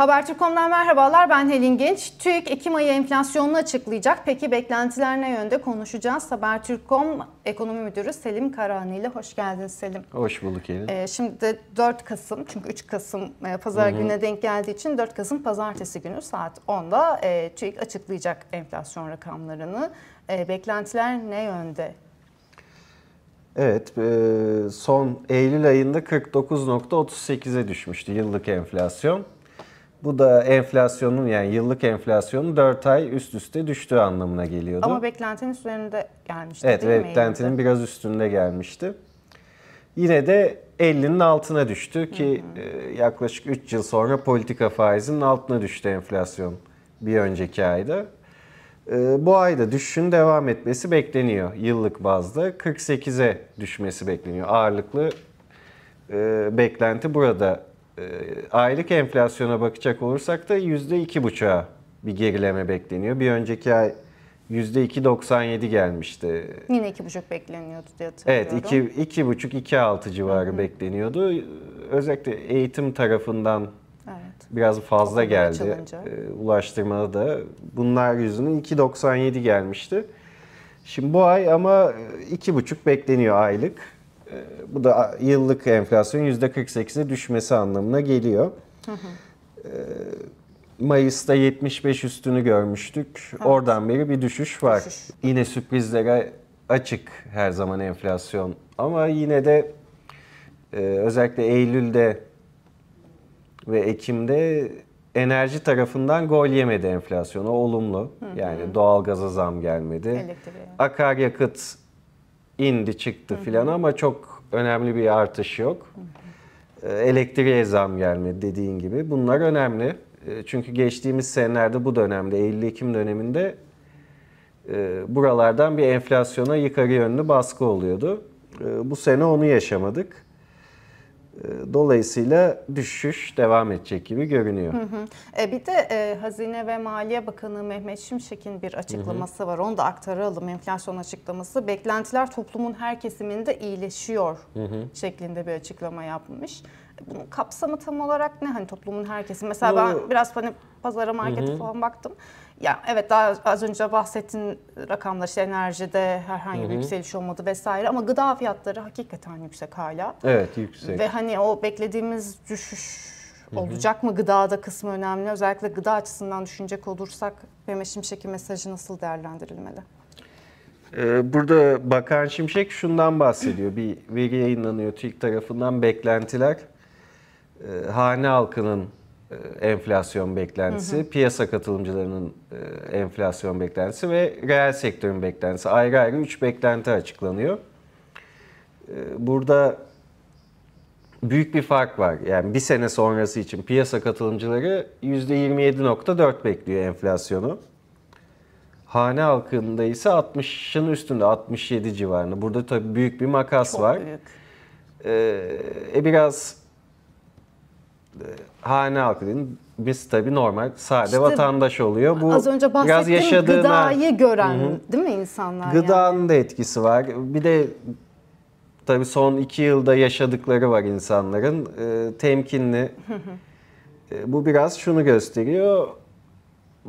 Habertürk.com'dan merhabalar ben Helin Genç. TÜİK Ekim ayı enflasyonunu açıklayacak. Peki beklentiler ne yönde konuşacağız? Habertürk.com ekonomi müdürü Selim Karahanlı ile hoş geldin Selim. Hoş bulduk Helin. Ee, şimdi de 4 Kasım çünkü 3 Kasım e, pazar hı hı. gününe denk geldiği için 4 Kasım pazartesi günü saat 10'da e, TÜİK açıklayacak enflasyon rakamlarını. E, beklentiler ne yönde? Evet, e, son Eylül ayında 49.38'e düşmüştü yıllık enflasyon. Bu da enflasyonun yani yıllık enflasyonun 4 ay üst üste düştüğü anlamına geliyordu. Ama beklentinin üzerinde gelmişti evet, değil mi? Evet beklentinin biraz üstünde gelmişti. Yine de 50'nin altına düştü ki hı hı. E, yaklaşık 3 yıl sonra politika faizinin altına düştü enflasyon bir önceki ayda. E, bu ayda düşüşün devam etmesi bekleniyor yıllık bazda. 48'e düşmesi bekleniyor. Ağırlıklı e, beklenti burada ee, aylık enflasyona bakacak olursak da %2,5'a bir gerileme bekleniyor. Bir önceki ay %2.97 gelmişti. Yine 2.5 bekleniyordu diye hatırlıyorum. Evet 2.5-2.6 civarı Hı-hı. bekleniyordu. Özellikle eğitim tarafından evet. biraz fazla geldi. Çalınca. Ee, ulaştırmada da bunlar yüzünden 2.97 gelmişti. Şimdi bu ay ama 2.5 e, bekleniyor aylık bu da yıllık enflasyon %48'e düşmesi anlamına geliyor. Ee, Mayıs'ta 75 üstünü görmüştük. Oradan beri bir düşüş var. Yine sürprizlere açık her zaman enflasyon. Ama yine de e, özellikle Eylül'de ve Ekim'de enerji tarafından gol yemedi enflasyon, o olumlu. Hı hı. Yani doğalgaza zam gelmedi. Elektriğe. Akaryakıt indi çıktı filan ama çok önemli bir artış yok. Hı hı. Ee, elektriğe zam gelmedi dediğin gibi. Bunlar önemli. Ee, çünkü geçtiğimiz senelerde bu dönemde Eylül-Ekim döneminde e, buralardan bir enflasyona yukarı yönlü baskı oluyordu. Ee, bu sene onu yaşamadık. Ee, dolayısıyla düşüş devam edecek gibi görünüyor. Hı hı. E, bir de e, Hazine ve Maliye Bakanı Mehmet Şimşek'in bir açıklaması hı hı. var. Onu da aktaralım. Enflasyon açıklaması. Beklentiler toplumun her kesiminde iyileşiyor hı hı. şeklinde bir açıklama yapmış. Bunun kapsamı tam olarak ne? Hani toplumun her kesimi. Mesela o... ben biraz hani pazara markete hı hı. falan baktım. Ya evet daha az önce bahsettin rakamlar işte enerjide herhangi bir yükseliş olmadı vesaire ama gıda fiyatları hakikaten yüksek hala. Evet yüksek. Ve hani o beklediğimiz düşüş olacak mı gıdada kısmı önemli. Özellikle gıda açısından düşünecek olursak Mehmet Şimşek'in mesajı nasıl değerlendirilmeli? Ee, burada Bakan Şimşek şundan bahsediyor. Bir veri yayınlanıyor TÜİK tarafından beklentiler. Ee, hane halkının e, enflasyon beklentisi, hı hı. piyasa katılımcılarının e, enflasyon beklentisi ve reel sektörün beklentisi. Ayrı ayrı 3 beklenti açıklanıyor. E, burada büyük bir fark var. Yani bir sene sonrası için piyasa katılımcıları %27.4 bekliyor enflasyonu. Hane halkında ise 60'ın üstünde 67 civarında. Burada tabii büyük bir makas Çok var. Büyük. Ee, biraz hane halkının biz tabii normal sade işte, vatandaş oluyor. Bu az önce biraz yaşadığına, gıdayı gören hı. değil mi insanlar? Gıdanın yani? da etkisi var. Bir de tabii son iki yılda yaşadıkları var insanların. E, temkinli. E, bu biraz şunu gösteriyor.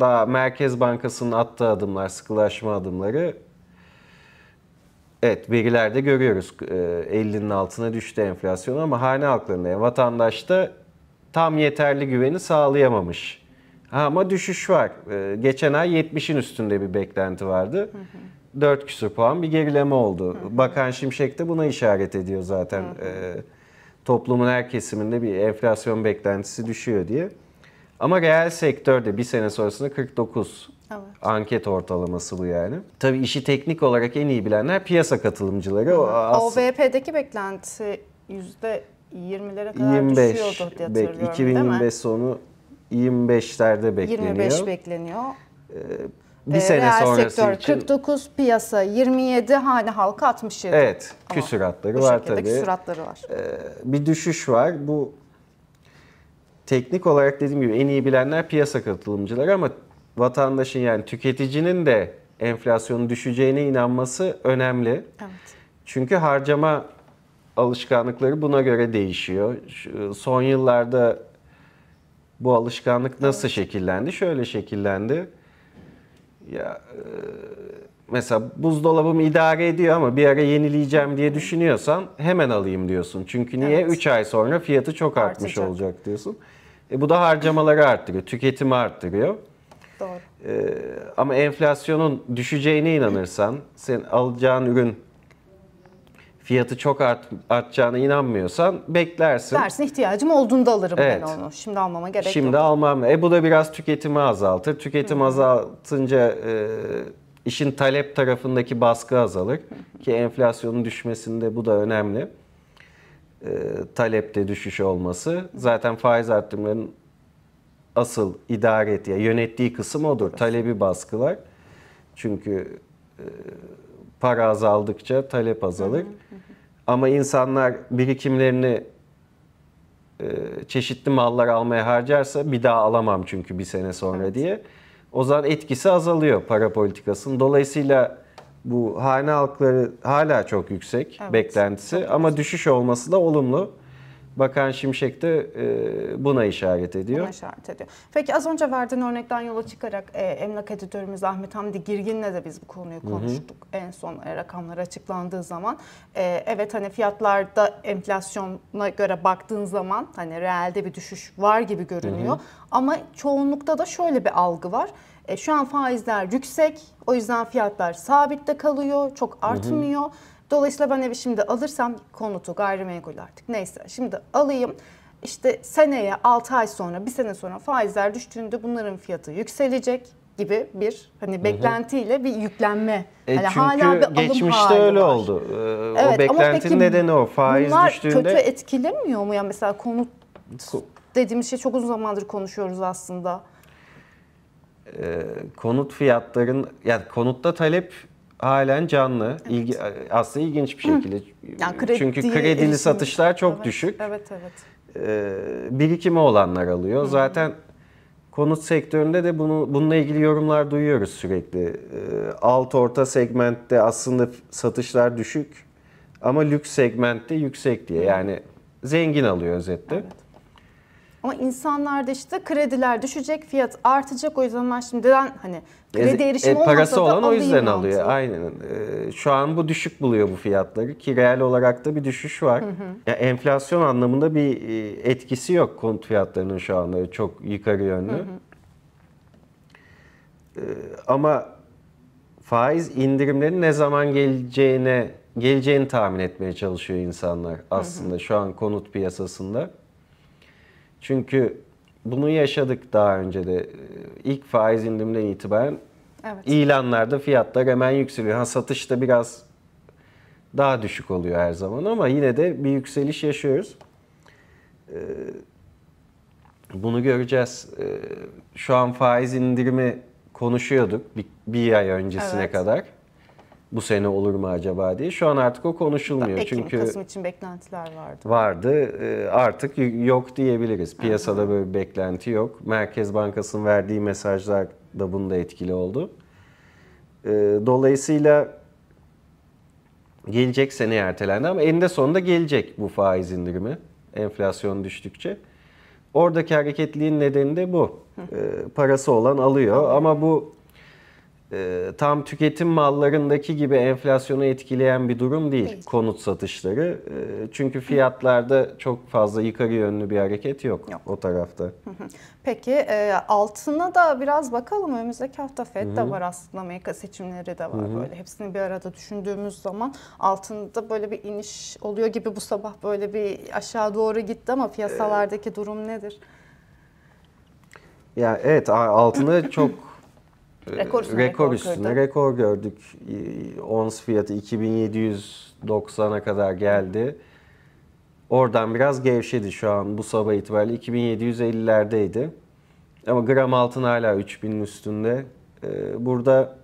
Daha Merkez Bankası'nın attığı adımlar, sıkılaşma adımları Evet verilerde görüyoruz 50'nin ee, altına düştü enflasyon ama hane halklarında yani vatandaşta tam yeterli güveni sağlayamamış. Ama düşüş var. Ee, geçen ay 70'in üstünde bir beklenti vardı. Hı hı. 4 küsur puan bir gerileme oldu. Hı hı. Bakan Şimşek de buna işaret ediyor zaten. Hı hı. Ee, toplumun her kesiminde bir enflasyon beklentisi düşüyor diye. Ama reel sektörde bir sene sonrasında 49 evet. anket ortalaması bu yani. Tabii işi teknik olarak en iyi bilenler piyasa katılımcıları. Hı hı. OVP'deki beklenti yüzde 20'lere kadar 25, düşüyordu diye hatırlıyorum 2025 değil mi? sonu 25'lerde bekleniyor. 25 bekleniyor. Ee, bir ee, sene reel sonrası sektör için. 49, piyasa 27, hane halkı 67. Evet, Ama küsuratları var tabii. küsuratları var. Ee, bir düşüş var. Bu teknik olarak dediğim gibi en iyi bilenler piyasa katılımcıları ama vatandaşın yani tüketicinin de enflasyonun düşeceğine inanması önemli. Evet. Çünkü harcama alışkanlıkları buna göre değişiyor. E, son yıllarda bu alışkanlık nasıl şekillendi? Şöyle şekillendi. Ya e, mesela buzdolabım idare ediyor ama bir ara yenileyeceğim diye düşünüyorsan hemen alayım diyorsun. Çünkü niye? 3 evet. ay sonra fiyatı çok artmış olacak diyorsun. E, bu da harcamaları arttırıyor, tüketimi arttırıyor. Doğru. E, ama enflasyonun düşeceğine inanırsan, sen alacağın ürün fiyatı çok art, artacağına inanmıyorsan beklersin. Dersin ihtiyacım olduğunda alırım evet. ben onu. Şimdi almama gerek Şimdi yok. Şimdi almam. E bu da biraz tüketimi azaltır. Tüketim hı azaltınca e, işin talep tarafındaki baskı azalır. hı Ki enflasyonun düşmesinde bu da önemli. E, talepte düşüş olması. hı Zaten faiz arttırmanın asıl idare ettiği, yönettiği kısım odur. hı Talebi baskılar. Çünkü e, para azaldıkça talep azalır. Ama insanlar birikimlerini e, çeşitli mallar almaya harcarsa bir daha alamam çünkü bir sene sonra diye. O zaman etkisi azalıyor para politikasının. Dolayısıyla bu hane halkları hala çok yüksek evet, beklentisi çok ama düşüş olması da olumlu. Bakan Şimşek de e, buna işaret ediyor. Buna işaret ediyor. Peki az önce verdiğin örnekten yola çıkarak e, emlak editörümüz Ahmet Hamdi Girgin'le de biz bu konuyu konuştuk. Hı hı. En son e, rakamlar açıklandığı zaman. E, evet hani fiyatlarda enflasyona göre baktığın zaman hani reelde bir düşüş var gibi görünüyor. Hı hı. Ama çoğunlukta da şöyle bir algı var. şu an faizler yüksek. O yüzden fiyatlar sabitte kalıyor. Çok artmıyor. Hı hı. Dolayısıyla ben evi şimdi alırsam konutu gayrimenkul artık neyse şimdi alayım işte seneye 6 ay sonra bir sene sonra faizler düştüğünde bunların fiyatı yükselecek gibi bir hani beklentiyle bir yüklenme. E yani çünkü hala bir geçmişte alım öyle var. oldu. Ee, evet, o beklentinin nedeni o. Faiz bunlar düştüğünde... kötü etkilemiyor mu? Yani mesela konut dediğimiz şey çok uzun zamandır konuşuyoruz aslında. Ee, konut fiyatların, yani konutta talep halen canlı. Evet. İlgi, aslında ilginç bir şekilde. Yani kredi Çünkü kredili erişim. satışlar çok evet, düşük. Evet, evet. Ee, birikimi olanlar alıyor. Hı. Zaten konut sektöründe de bunu bununla ilgili yorumlar duyuyoruz sürekli. Ee, alt orta segmentte aslında satışlar düşük ama lüks segmentte yüksek diye. Yani zengin alıyor özetle. Evet. Ama insanlar da işte krediler düşecek, fiyat artacak. O yüzden ben şimdiden hani kredi e, erişimi e, e, parası olmasa da olan o yüzden mantığını. alıyor. Aynen. E, şu an bu düşük buluyor bu fiyatları ki reel olarak da bir düşüş var. Hı hı. Yani enflasyon anlamında bir e, etkisi yok konut fiyatlarının şu anda çok yukarı yönlü. E, ama faiz indirimlerinin ne zaman geleceğine geleceğini tahmin etmeye çalışıyor insanlar aslında hı hı. şu an konut piyasasında. Çünkü bunu yaşadık daha önce de. Ee, ilk faiz indimden itibaren evet. ilanlarda fiyatlar hemen yükseliyor. Ha, satışta biraz daha düşük oluyor her zaman ama yine de bir yükseliş yaşıyoruz. Ee, bunu göreceğiz. Ee, şu an faiz indirimi konuşuyorduk bir, bir ay öncesine evet. kadar bu sene olur mu acaba diye. Şu an artık o konuşulmuyor. Ekim, Çünkü Kasım için beklentiler vardı. Vardı. Ee, artık yok diyebiliriz. Piyasada böyle bir beklenti yok. Merkez Bankası'nın verdiği mesajlar da bunda etkili oldu. Ee, dolayısıyla gelecek seneye ertelendi ama eninde sonunda gelecek bu faiz indirimi enflasyon düştükçe. Oradaki hareketliğin nedeni de bu. Ee, parası olan alıyor ama bu e, tam tüketim mallarındaki gibi enflasyonu etkileyen bir durum değil evet. konut satışları. E, çünkü fiyatlarda çok fazla yukarı yönlü bir hareket yok, yok. o tarafta. Peki e, altına da biraz bakalım. Önümüzdeki hafta FED de var aslında Amerika seçimleri de var Hı-hı. böyle. Hepsini bir arada düşündüğümüz zaman altında böyle bir iniş oluyor gibi bu sabah böyle bir aşağı doğru gitti ama ee, piyasalardaki ee, durum nedir? Ya evet altını çok ee, rekor üstüne rekor, rekor üstüne rekor gördük. Ons fiyatı 2790'a kadar geldi. Oradan biraz gevşedi şu an bu sabah itibariyle 2750'lerdeydi. Ama gram altın hala 3000'in üstünde. Ee, burada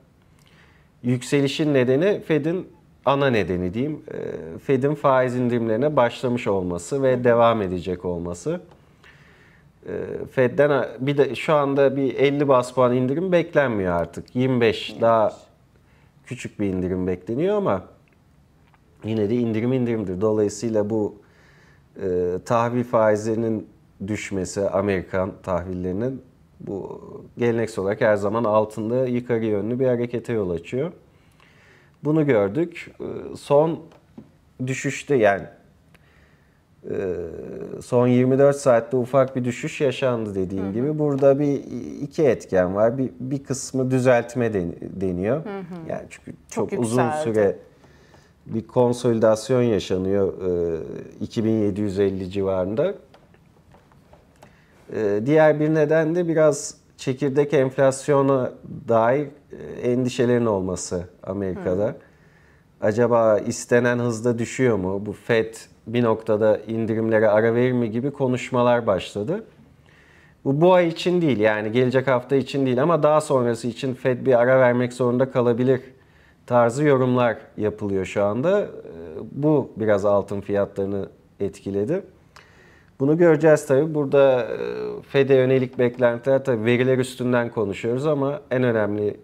yükselişin nedeni Fed'in ana nedeni diyeyim. Ee, Fed'in faiz indirimlerine başlamış olması ve devam edecek olması. Ee, Fed'den bir de şu anda bir 50 bas puan indirim beklenmiyor artık. 25, 25 daha küçük bir indirim bekleniyor ama yine de indirim indirimdir. Dolayısıyla bu e, tahvil faizlerinin düşmesi Amerikan tahvillerinin bu geleneksel olarak her zaman altında yukarı yönlü bir harekete yol açıyor. Bunu gördük. Ee, son düşüşte yani ee, son 24 saatte ufak bir düşüş yaşandı dediğim hı hı. gibi. Burada bir iki etken var. Bir, bir kısmı düzeltme deniyor. Hı hı. Yani çünkü çok, çok uzun süre bir konsolidasyon yaşanıyor 2750 e, civarında. E, diğer bir neden de biraz çekirdek enflasyona dair e, endişelerin olması Amerika'da. Hı acaba istenen hızda düşüyor mu? Bu FED bir noktada indirimlere ara verir mi gibi konuşmalar başladı. Bu bu ay için değil yani gelecek hafta için değil ama daha sonrası için Fed bir ara vermek zorunda kalabilir tarzı yorumlar yapılıyor şu anda. Ee, bu biraz altın fiyatlarını etkiledi. Bunu göreceğiz tabi. Burada FED'e e yönelik beklentiler tabi veriler üstünden konuşuyoruz ama en önemli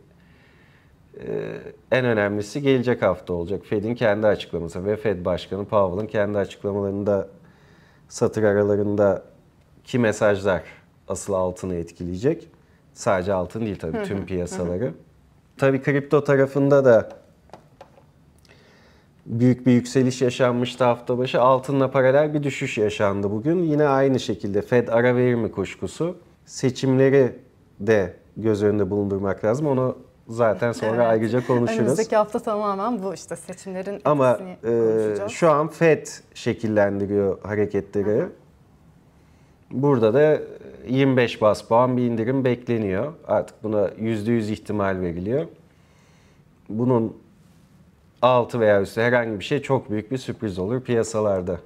ee, en önemlisi gelecek hafta olacak. Fed'in kendi açıklaması ve Fed Başkanı Powell'ın kendi açıklamalarında satır aralarında ki mesajlar asıl altını etkileyecek. Sadece altın değil tabii tüm piyasaları. tabii kripto tarafında da büyük bir yükseliş yaşanmıştı hafta başı. Altınla paralel bir düşüş yaşandı bugün. Yine aynı şekilde Fed ara verir mi kuşkusu. Seçimleri de göz önünde bulundurmak lazım. Onu zaten sonra evet. ayrıca konuşuruz. Önümüzdeki hafta tamamen bu işte seçimlerin Ama e, şu an FED şekillendiriyor hareketleri. Burada da 25 bas puan bir indirim bekleniyor. Artık buna %100 ihtimal veriliyor. Bunun altı veya üstü herhangi bir şey çok büyük bir sürpriz olur piyasalarda.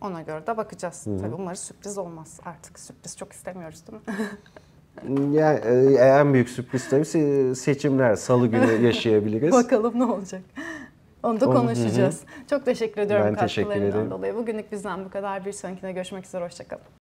Ona göre de bakacağız. Hı-hı. Tabii umarız sürpriz olmaz artık. Sürpriz çok istemiyoruz değil mi? Yani, e, en büyük sürpriz tabii seçimler. Salı günü yaşayabiliriz. Bakalım ne olacak. Onu da konuşacağız. Çok teşekkür ediyorum ben teşekkür ederim. dolayı. Bugünlük bizden bu kadar. Bir sonrakine görüşmek üzere. Hoşçakalın.